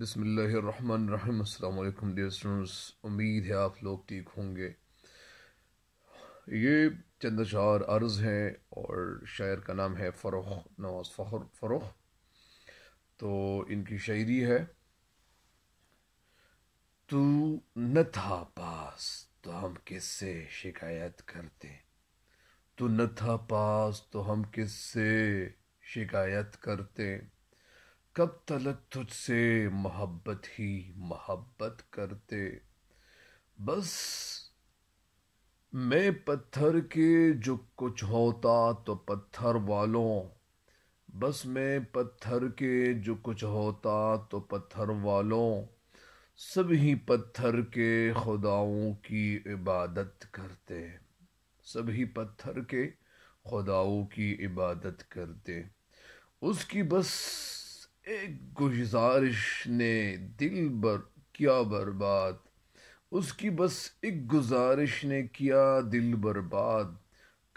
बसमीम अल्लाम dear students उम्मीद है आप लोग ठीक होंगे ये चंद चार अर्ज़ हैं और शायर का नाम है फ़रोह नवाज़ फ़खर फ़रोह तो इनकी शायरी है तू न था पास तो हम किससे शिकायत करते तू न था पास तो हम किससे शिकायत करते कब तलक तुझसे मोहब्बत ही मोहब्बत करते बस मैं पत्थर के जो कुछ होता तो पत्थर वालों बस मैं पत्थर के जो कुछ होता तो पत्थर वालों सभी पत्थर के खुदाओं की इबादत करते सभी पत्थर के खुदाओं की इबादत करते उसकी बस एक गुजारिश ने दिल बर किया बर्बाद उसकी बस एक गुजारिश ने किया दिल बर्बाद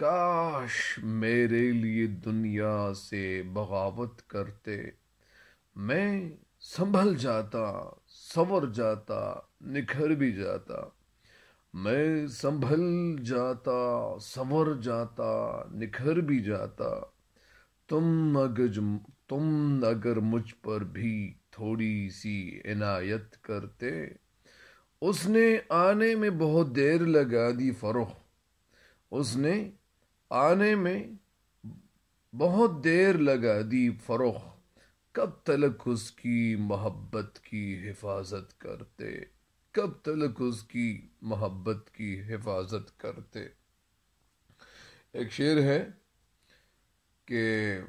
काश मेरे लिए दुनिया से बगावत करते मैं संभल जाता संवर जाता निखर भी जाता मैं संभल जाता संवर जाता निखर भी जाता तुम अगर तुम अगर मुझ पर भी थोड़ी सी इनायत करते उसने आने में बहुत देर लगा दी फरोह उसने आने में बहुत देर लगा दी फरोह कब तलक उसकी मोहब्बत की हिफाजत करते कब तलक उसकी मोहब्बत की हिफाजत करते एक शेर है कि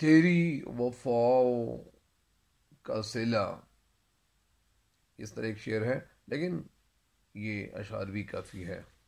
तेरी वफाओ का सिला इस तरह एक शेर है लेकिन ये अशार भी काफ़ी है